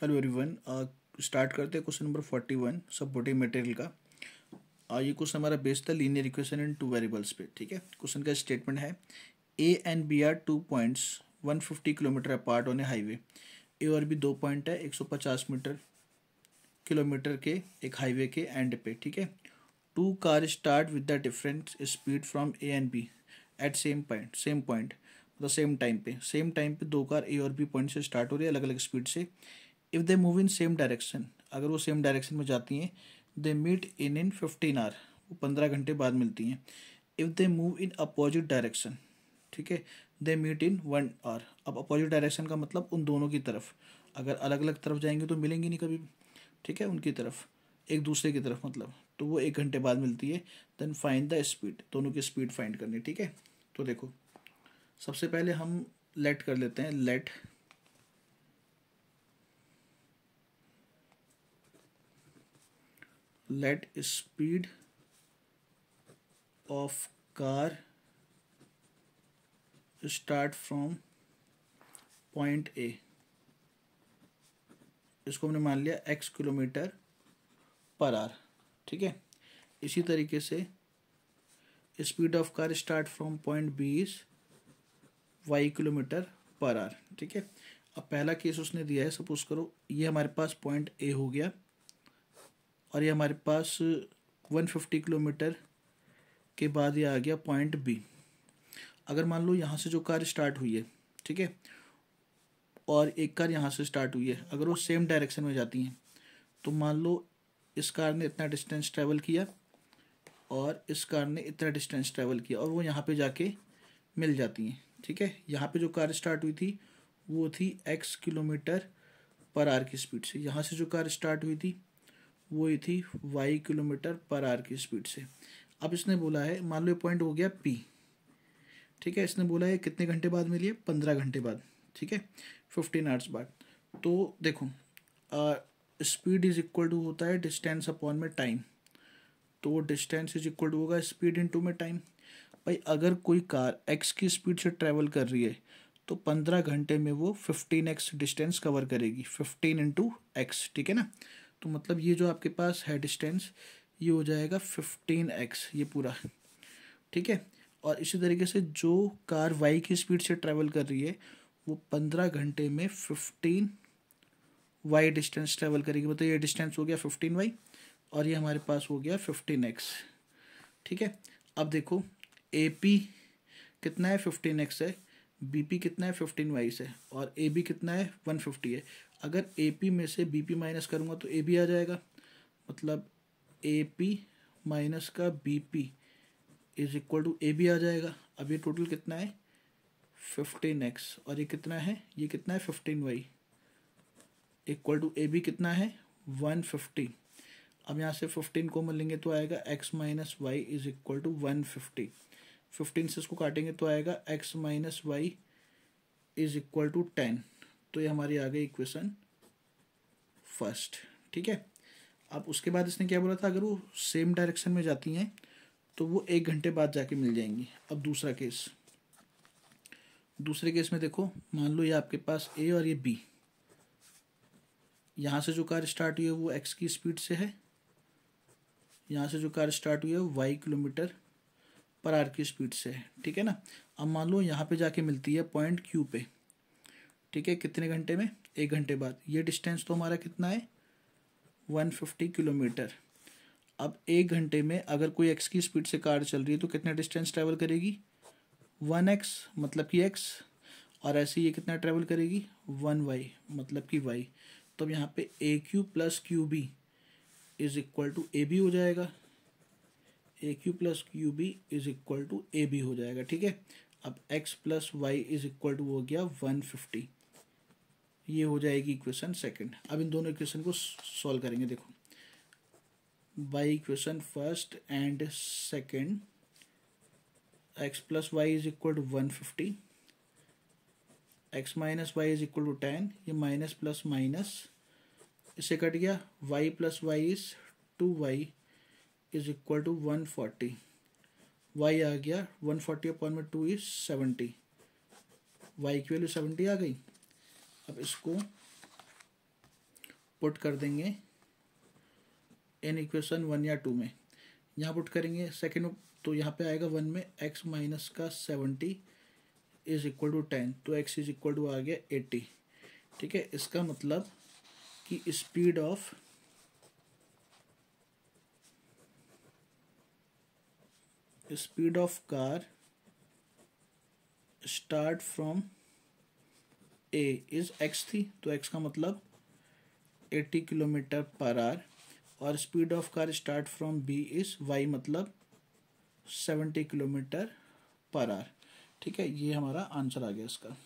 hello everyone start करते हैं question number forty one supportive material का uh, ये क्वेश्चन हमारा बेस्ट था linear equation in two variables पे ठीक है क्वेश्चन का स्टेटमेंट है A and B are two points one fifty kilometre apart on a highway A और बी दो पॉइंट है एक सौ पचास मीटर किलोमीटर के एक हाईवे के एंड पे ठीक है two car start with the different speed from A and B at same point same point मतलब सेम टाइम पे सेम टाइम पे दो कार ए और बी पॉइंट से स्टार्ट हो रही है अलग अलग स्पीड से if they move in same direction अगर वो सेम डायरेक्शन में जाती हैं they meet in in fifteen hour वो पंद्रह घंटे बाद मिलती हैं if they move in opposite direction ठीक है they meet in one hour अब अपोजिट डायरेक्शन का मतलब उन दोनों की तरफ अगर अलग अलग तरफ जाएंगे तो मिलेंगी नहीं कभी ठीक है उनकी तरफ एक दूसरे की तरफ मतलब तो वो एक घंटे बाद मिलती है देन फाइंड द स्पीड दोनों की स्पीड फाइंड करनी ठीक है तो देखो सबसे पहले हम लेट कर लेते हैं let let speed of car start from point A इसको हमने मान लिया एक्स किलोमीटर पर आर ठीक है इसी तरीके से speed of car start from point B is Y kilometre per hour ठीक है अब पहला केस उसने दिया है सपोज करो ये हमारे पास पॉइंट ए हो गया और ये हमारे पास 150 किलोमीटर के बाद ये आ गया पॉइंट बी अगर मान लो यहाँ से जो कार स्टार्ट हुई है ठीक है और एक कार यहाँ से स्टार्ट हुई है अगर वो सेम डायरेक्शन में जाती हैं तो मान लो इस कार ने इतना डिस्टेंस ट्रैवल किया और इस कार ने इतना डिस्टेंस ट्रैवल किया और वो यहाँ पे जाके मिल जाती हैं ठीक है यहाँ पे जो कार स्टार्ट हुई थी वो थी एक्स किलोमीटर पर आर की स्पीड से यहाँ से जो कार स्टार्ट हुई थी वो ये थी वाई किलोमीटर पर आर की स्पीड से अब इसने बोला है मान लो ये पॉइंट हो गया पी ठीक है इसने बोला है कितने घंटे बाद मिली है पंद्रह घंटे बाद ठीक है फिफ्टीन आवर्स बाद तो देखो स्पीड इज इक्वल टू होता है डिस्टेंस अपॉन में टाइम तो डिस्टेंस इज इक्वल टू होगा स्पीड इन टू में टाइम भाई अगर कोई कार एक्स की स्पीड से ट्रेवल कर रही है तो पंद्रह घंटे में वो फिफ्टीन एक्स डिस्टेंस कवर करेगी फिफ्टीन इंटू एक्स ठीक है ना तो मतलब ये जो आपके पास है डिस्टेंस ये हो जाएगा फिफ्टीन एक्स ये पूरा ठीक है और इसी तरीके से जो कार वाई की स्पीड से ट्रैवल कर रही है वो पंद्रह घंटे में फिफ्टीन वाई डिस्टेंस ट्रैवल करेगी मतलब ये डिस्टेंस हो गया फिफ्टीन वाई और ये हमारे पास हो गया फिफ्टीन एक्स ठीक है अब देखो ए पी कितना है फिफ्टीन एक्स है बी पी कितना है फिफ्टीन वाई से और ए बी कितना है वन फिफ्टी है अगर ए पी में से बी पी माइनस करूँगा तो ए बी आ जाएगा मतलब ए पी माइनस का B P is equal to A B आ जाएगा अब ये टोटल कितना है फिफ्टीन एक्स और ये कितना है ये कितना है fifteen Y equal to A B कितना है वन फिफ्टी अब यहाँ से फिफ्टीन को मिलेंगे तो आएगा X minus Y is equal to one fifty fifteen से इसको काटेंगे तो आएगा X minus Y is equal to ten तो ये हमारी आ गई इक्वेशन फर्स्ट ठीक है अब उसके बाद इसने क्या बोला था अगर वो सेम डायरेक्शन में जाती हैं तो वो एक घंटे बाद जाके मिल जाएंगी अब दूसरा केस दूसरे केस में देखो मान लो ये आपके पास ए और ये बी यहाँ से जो कार स्टार्ट हुई है वो एक्स की स्पीड से है यहाँ से जो कार स्टार्ट हुई है वाई किलोमीटर पर आर की स्पीड से है ठीक है ना अब मान लो यहाँ पे जाके मिलती है पॉइंट क्यू पे ठीक है कितने घंटे में एक घंटे बाद ये डिस्टेंस तो हमारा कितना है वन फिफ्टी किलोमीटर अब एक घंटे में अगर कोई एक्स की स्पीड से कार चल रही है तो कितना डिस्टेंस ट्रैवल करेगी वन एक्स मतलब कि एक्स और ऐसे ये कितना ट्रैवल करेगी वन वाई मतलब कि वाई तो अब यहाँ पे A Q plus Q B is equal to A B हो जाएगा A Q plus Q B is equal to A B हो जाएगा ठीक है अब X plus Y is equal to हो गया वन फिफ्टी ये हो जाएगी इक्वेशन सेकंड अब इन दोनों इक्वेशन को सॉल्व करेंगे देखो by equation first and second X plus Y is equal to one fifty X minus Y is equal to ten ये माइनस प्लस माइनस इसे कट गया Y plus Y is two Y is equal to one forty Y आ गया one forty upon में two is seventy Y की value seventy आ गई अब इसको पुट कर देंगे इन इक्वेशन वन या टू में यहाँ पुट करेंगे सेकेंड तो यहाँ पे आएगा वन में एक्स माइनस का seventy is equal to ten तो एक्स इज इक्वल टू आ गया एट्टी ठीक है इसका मतलब कि speed of speed of car start from A is X थी तो एक्स का मतलब 80 किलोमीटर पर आर और speed of car start from B is Y मतलब 70 किलोमीटर पर आर ठीक है ये हमारा आंसर आ गया इसका